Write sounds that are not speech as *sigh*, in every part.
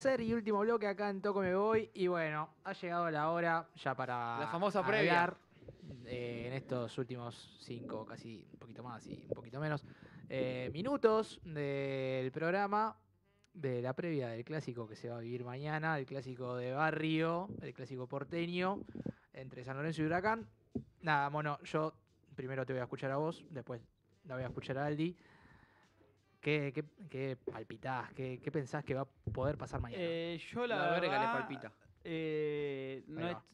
Tercer y último bloque acá en Toco Me Voy. Y bueno, ha llegado la hora ya para. La famosa previa. Eh, en estos últimos cinco, casi un poquito más y un poquito menos, eh, minutos del programa de la previa del clásico que se va a vivir mañana, el clásico de barrio, el clásico porteño entre San Lorenzo y Huracán. Nada, mono, yo primero te voy a escuchar a vos, después la voy a escuchar a Aldi. ¿Qué, qué, qué palpitás? Qué, pensás que va a poder pasar mañana? Eh, yo la, verdad, palpita. Eh,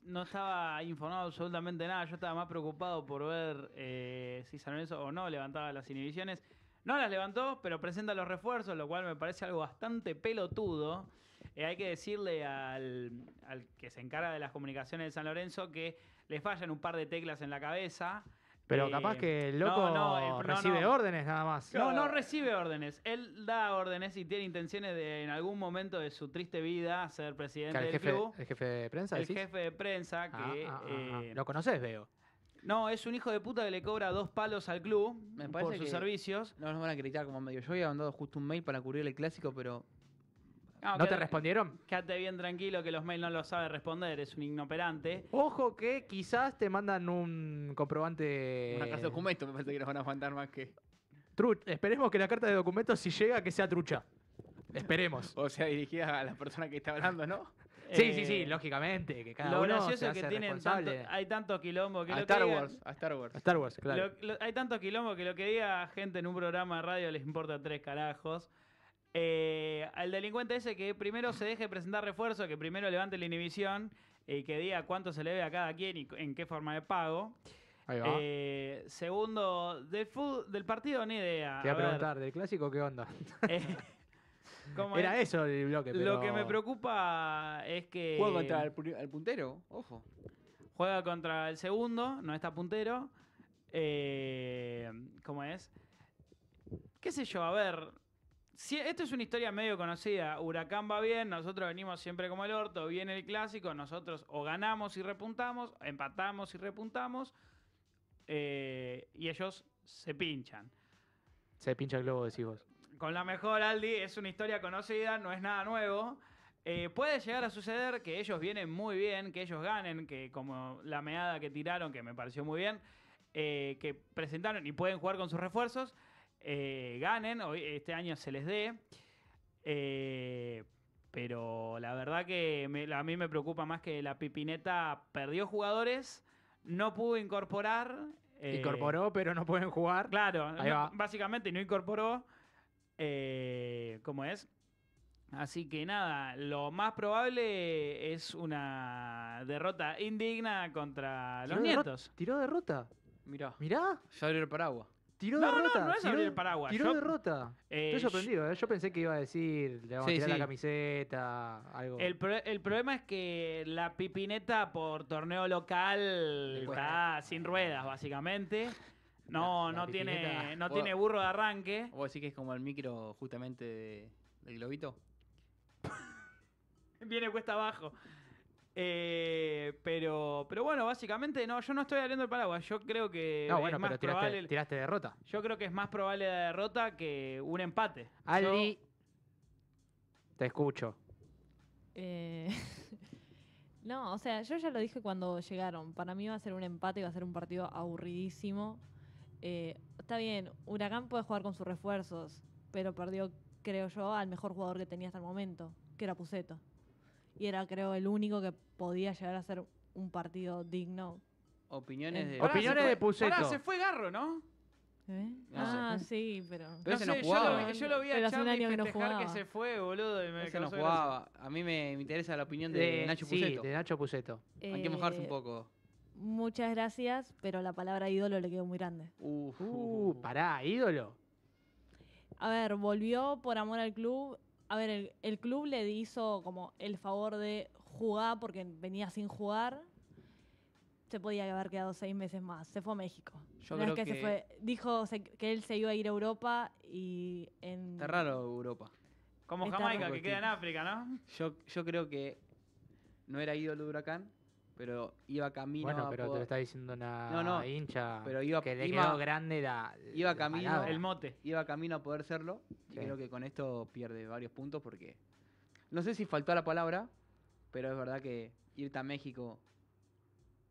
no, estaba informado absolutamente nada. Yo estaba más preocupado por ver eh, si San Lorenzo o no levantaba las inhibiciones. No las levantó, pero presenta los refuerzos, lo cual me parece algo bastante pelotudo. hay que decirle al, al que se encarga de las comunicaciones de San Lorenzo que les fallan un par de teclas en la cabeza. Pero eh, capaz que el loco eh, recibe órdenes nada más. No, no recibe órdenes. Él da órdenes y tiene intenciones de en algún momento de su triste vida ser presidente el, del jefe, club. el jefe de prensa, El jefe de prensa ah, que... Ah, ah, eh, Lo conoces, veo. No, es un hijo de puta que le cobra dos palos al club Me parece por sus servicios. No nos van a acreditar como medio. Yo había mandado justo un mail para cubrir el clásico, pero Ah, ¿No, te respondieron? Quédate bien tranquilo que los mails no lo sabe responder, es un inoperante. Ojo que quizás te mandan un comprobante. Una eh, carta de documento, me parece que nos van a mandar más que. Esperemos que la carta de documentos si llega, que sea trucha. Esperemos. o sea, dirigida a la persona que está hablando, ¿no? Sí, sí, eh, sí, lógicamente. Que cada lo uno que tienen hay tanto quilombo que lo que a Star Wars. claro. hay tanto quilombo que lo que diga gente en un programa de radio les importa tres carajos. Eh, al delincuente ese que primero se deje presentar refuerzo, que primero levante la inhibición y eh, que diga cuánto se le ve a cada quien y en qué forma de pago. Eh, segundo, del, del partido ni idea. Te voy a, preguntar, ¿del clásico qué onda? *laughs* Era eso el bloque. Lo que me preocupa es que. Juega contra el puntero, ojo. Juega contra el segundo, no está puntero. ¿Cómo es? ¿Qué sé yo? A ver, esta es una historia medio conocida. Huracán va bien, nosotros venimos siempre como el orto, viene el clásico, nosotros o ganamos y repuntamos, empatamos y repuntamos, eh, y ellos se pinchan. Se pincha el globo, decís vos. Con la mejor, Aldi, es una historia conocida, no es nada nuevo. Eh, puede llegar a suceder que ellos vienen muy bien, que ellos ganen, que como la meada que tiraron, que me pareció muy bien, eh, que presentaron y pueden jugar con sus refuerzos eh, ganen, hoy, este año se les dé. Eh, pero la verdad que a mí me preocupa más que la Pipineta perdió jugadores, no pudo incorporar. Eh, incorporó, pero no pueden jugar. Claro, básicamente no incorporó. Eh, ¿Cómo es? Así que nada, lo más probable es una derrota indigna contra los nietos. ¿Tiró derrota? Mirá. Mirá. Ya abrió el paraguas tiro de rota No, no es el paraguas. Tiró yo, derrota. Eh, Estoy sorprendido. ¿eh? Yo, pensé que iba a decir, le vamos a tirar la camiseta, algo. El, problema es que la pipineta por torneo local está sin ruedas, básicamente. No, no, tiene, no tiene burro de arranque. o decir que es como el micro justamente del globito? *laughs* Viene cuesta abajo. Eh, pero, pero bueno, básicamente, no, yo no estoy hablando el paraguas. Yo creo que. No, bueno, es más pero tiraste, probable, derrota. Yo creo que es más probable la derrota que un empate. Aldi, te escucho. Eh, *laughs* no, o sea, yo ya lo dije cuando llegaron. Para mí va a ser un empate, va a ser un partido aburridísimo. Eh, está bien, Huracán puede jugar con sus refuerzos, pero perdió, creo yo, al mejor jugador que tenía hasta el momento, que era Puseto y era creo el único que podía llegar a ser un partido digno. Opiniones de... Opiniones de Puceto. Ahora se fue Garro, ¿no? ¿Eh? ah, sí, pero... yo lo, vi- yo lo vi a hace año que no que se fue, boludo. Y me no jugaba. A mí me, interesa la opinión de, Nacho sí, de Nacho Hay que mojarse un eh, poco. Muchas gracias, pero la palabra ídolo le quedó muy grande. Uf. Uh, pará, ídolo. A ver, volvió por amor al club a ver, el, club le hizo como el favor de jugar porque venía sin jugar. Se podía haber quedado seis meses más. Se fue a México. Yo creo que, se fue. Dijo que él se iba a ir a Europa y en. Está raro Europa. Como Jamaica, que queda en África, ¿no? Yo, yo creo que no era ídolo de Huracán pero iba camino. Bueno, pero te lo está diciendo una hincha pero iba, que le iba, grande la, iba camino, el mote. Iba camino a poder serlo. Y creo que con esto pierde varios puntos porque. No sé si faltó la palabra, pero es verdad que irte a México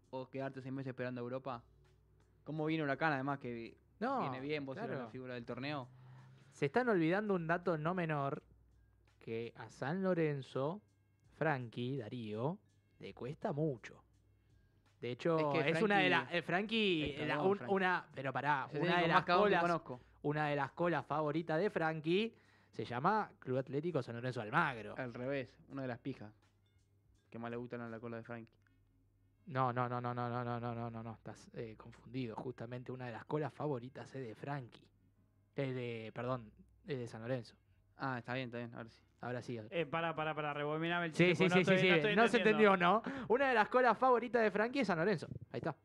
o quedarte seis meses esperando a Europa. ¿Cómo viene Huracán, además? Que viene bien, vos eres la figura del torneo. Se están olvidando un dato no menor: que a San Lorenzo, Frankie, Darío, le cuesta mucho. De hecho, es, una de las. Frankie, una. Pero para una de las colas. Una de las colas favoritas de Frankie se llama Club Atlético San Lorenzo Almagro. Al revés, una de las pijas. Que más le gustan a la cola de Frankie. No, no, no, no, no, no, no, no, no, no, no. Estás eh, confundido. Justamente una de las colas favoritas es de Frankie. Es de. Perdón, es de San Lorenzo. Ah, está bien, está bien. Ahora sí. Ahora sí. Eh, para, para, para, rebobiname el Sí, sí, sí, sí, no, se entendió, ¿no? Una de las colas favoritas de Frankie es San Lorenzo. Ahí está.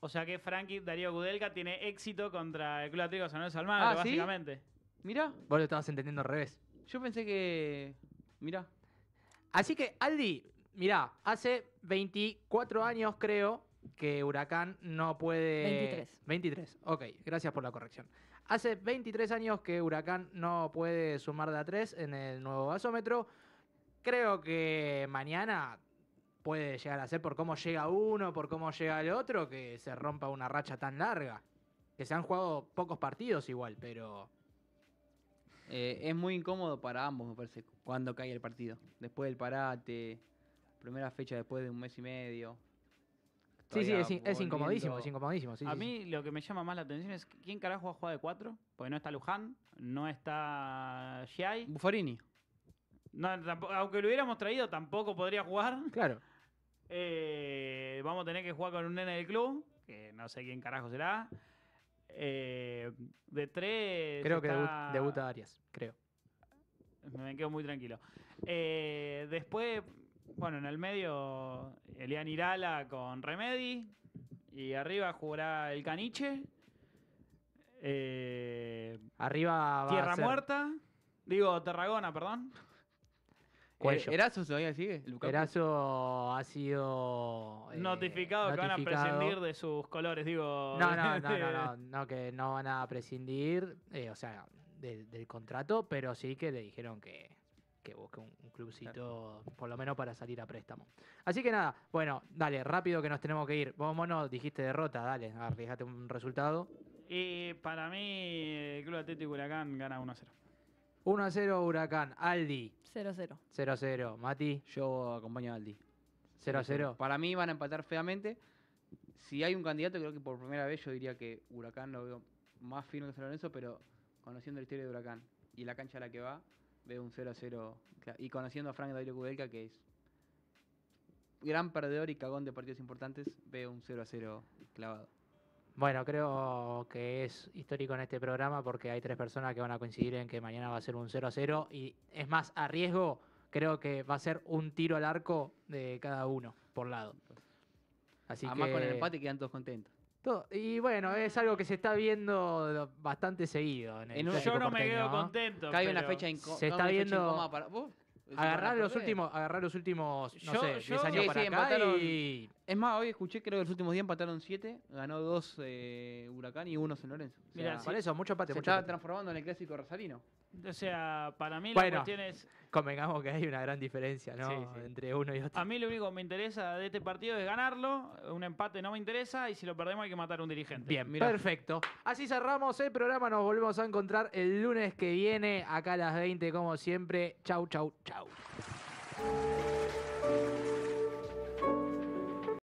O sea que Frankie Darío Gudelka tiene éxito contra el Club Atlético San Lorenzo Almagro, ah, básicamente. Mira. Vos lo estabas entendiendo al revés. Yo pensé que. Mira. Así que, Aldi, mirá, hace 24 años, creo, que Huracán no puede. 23. 23, ok, gracias por la corrección. Hace 23 años que Huracán no puede sumar de a 3 en el nuevo basómetro. Creo que mañana puede llegar a ser por cómo llega uno, por cómo llega el otro, que se rompa una racha tan larga. Que se han jugado pocos partidos igual, pero... Eh, es muy incómodo para ambos, me parece, cuando cae el partido. Después del parate, primera fecha después de un mes y medio. Sí, sí, es, incomodísimo, es incomodísimo. a mí lo que me llama más la atención es quién carajo va a jugar de cuatro, porque no está Luján, no está Giai. Buffarini. aunque lo hubiéramos traído, tampoco podría jugar. Claro. Eh, vamos a tener que jugar con un nene del club, que no sé quién carajo será. Eh, de tres. Creo que debuta Arias, creo. Me quedo muy tranquilo. Eh, después bueno, en el medio, Elian Irala con Remedy. Y arriba jugará el Caniche. Eh, arriba Tierra Muerta. Digo, Tarragona, perdón. *laughs* Cuello. Eh, ¿Erazo sigue? Erazo ha sido. Eh, notificado, que van a prescindir de sus colores, digo. No, no, no, no, no, *laughs* que no van a prescindir, o sea, del contrato, pero sí que le dijeron que, que busque un, clubcito, por lo menos para salir a préstamo. Así que nada, bueno, dale, rápido que nos tenemos que ir. Vos, Mono, dijiste derrota, dale, arriesgate un resultado. Y para mí, el Club Atlético Huracán gana 1 a 0. 1 0 Huracán. Aldi. 0 0. 0 0. Mati. Yo acompaño a Aldi. 0 0. Para mí van a empatar feamente. Si hay un candidato, creo que por primera vez yo diría que Huracán lo veo más fino que San Lorenzo, pero conociendo la historia de Huracán y la cancha a la que va, de un 0 a 0. Y conociendo a Frank Dario Kudelka, que es gran perdedor y cagón de partidos importantes, veo un 0 a 0 clavado. Bueno, creo que es histórico en este programa porque hay tres personas que van a coincidir en que mañana va a ser un 0 a 0 y es más, a riesgo, creo que va a ser un tiro al arco de cada uno por lado. Así Además con el empate quedan todos contentos. Y bueno, es algo que se está viendo bastante seguido. En el en un, yo no me quedo contento. Cae Se está viendo. agarrar, los últimos, agarrar los últimos, no sé, 10 años para acá y... Es más, hoy escuché, creo que los últimos días empataron 7, ganó 2 eh, Huracán y 1 San Lorenzo. eso, mucho empate. Se está transformando en el clásico rosarino. O sea, para mí bueno, la cuestión es. Convengamos que hay una gran diferencia, ¿no? Entre uno y otro. A mí lo único que me interesa de este partido es ganarlo. Un empate no me interesa y si lo perdemos hay que matar a un dirigente. Bien, mira. perfecto. Así cerramos el programa. Nos volvemos a encontrar el lunes que viene, acá a las 20, como siempre. Chau, chau, chau.